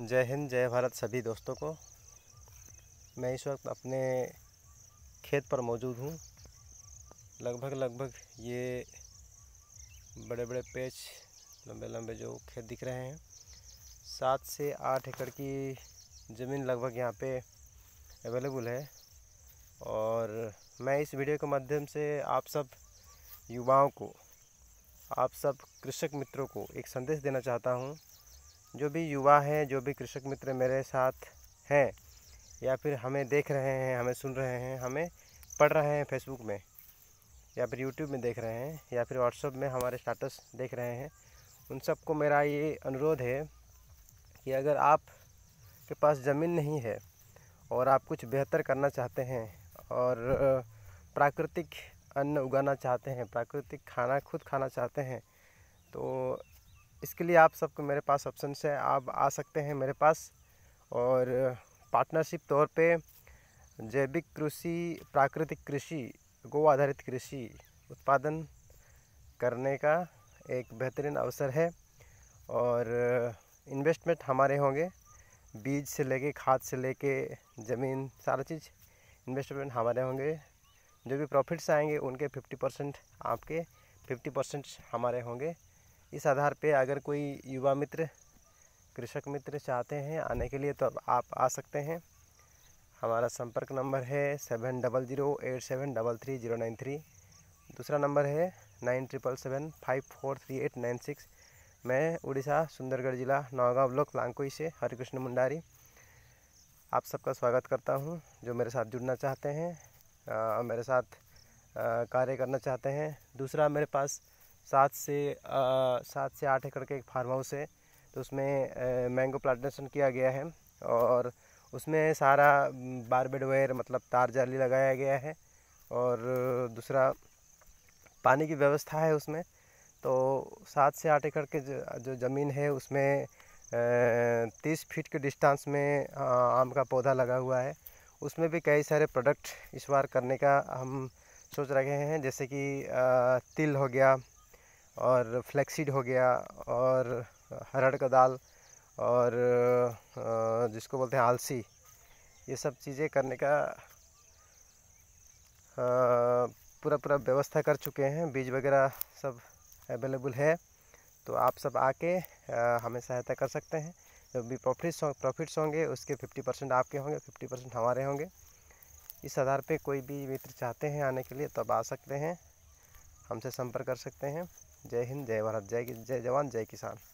जय हिंद जय भारत सभी दोस्तों को मैं इस वक्त अपने खेत पर मौजूद हूँ लगभग लगभग ये बड़े बड़े पेच लंबे लंबे जो खेत दिख रहे हैं सात से आठ एकड़ की ज़मीन लगभग यहाँ पे अवेलेबल है और मैं इस वीडियो के माध्यम से आप सब युवाओं को आप सब कृषक मित्रों को एक संदेश देना चाहता हूँ जो भी युवा हैं जो भी कृषक मित्र मेरे साथ हैं या फिर हमें देख रहे हैं हमें सुन रहे हैं हमें पढ़ रहे हैं फेसबुक में या फिर यूट्यूब में देख रहे हैं या फिर व्हाट्सअप में हमारे स्टाटस देख रहे हैं उन सबको मेरा ये अनुरोध है कि अगर आप के पास ज़मीन नहीं है और आप कुछ बेहतर करना चाहते हैं और प्राकृतिक अन्न उगाना चाहते हैं प्राकृतिक खाना खुद खाना चाहते हैं तो इसके लिए आप सबको मेरे पास ऑप्शन है आप आ सकते हैं मेरे पास और पार्टनरशिप तौर पे जैविक कृषि प्राकृतिक कृषि गो आधारित कृषि उत्पादन करने का एक बेहतरीन अवसर है और इन्वेस्टमेंट हमारे होंगे बीज से लेके खाद से लेके ज़मीन सारा चीज़ इन्वेस्टमेंट हमारे होंगे जो भी प्रॉफिट्स आएंगे उनके फिफ्टी परसेंट आपके फिफ्टी परसेंट हमारे होंगे इस आधार पे अगर कोई युवा मित्र कृषक मित्र चाहते हैं आने के लिए तो आप आ सकते हैं हमारा संपर्क नंबर है seven double zero eight seven double three zero nine three दूसरा नंबर है nine triple seven five four three eight nine six मैं उड़ीसा सुंदरगढ़ जिला नौगांव ब्लॉक लांकोई से हरिकृष्ण मुंडारी आप सबका स्वागत करता हूं जो मेरे साथ जुड़ना चाहते हैं आ, मेरे साथ कार्य करना चाहते हैं दूसरा मेरे पास सात से सात से आठ एकड़ के एक फार्म हाउस है तो उसमें मैंगो प्लांटेशन किया गया है और उसमें सारा बारबेड वेयर मतलब तार जाली लगाया गया है और दूसरा पानी की व्यवस्था है उसमें तो सात से आठ एकड़ के जो ज़मीन है उसमें तीस फीट के डिस्टेंस में आम का पौधा लगा हुआ है उसमें भी कई सारे प्रोडक्ट इस बार करने का हम सोच रखे हैं जैसे कि तिल हो गया और फ्लैक्सीड हो गया और हरड़ का दाल और जिसको बोलते हैं आलसी ये सब चीज़ें करने का पूरा पूरा व्यवस्था कर चुके हैं बीज वगैरह सब अवेलेबल है तो आप सब आके हमें सहायता कर सकते हैं जो भी प्रॉफिट्स प्रॉफिट्स होंगे उसके फिफ्टी परसेंट आपके होंगे फिफ्टी परसेंट हमारे होंगे इस आधार पे कोई भी मित्र चाहते हैं आने के लिए तब आ सकते हैं हमसे संपर्क कर सकते हैं जय हिंद जय भारत जय जय जवान जय किसान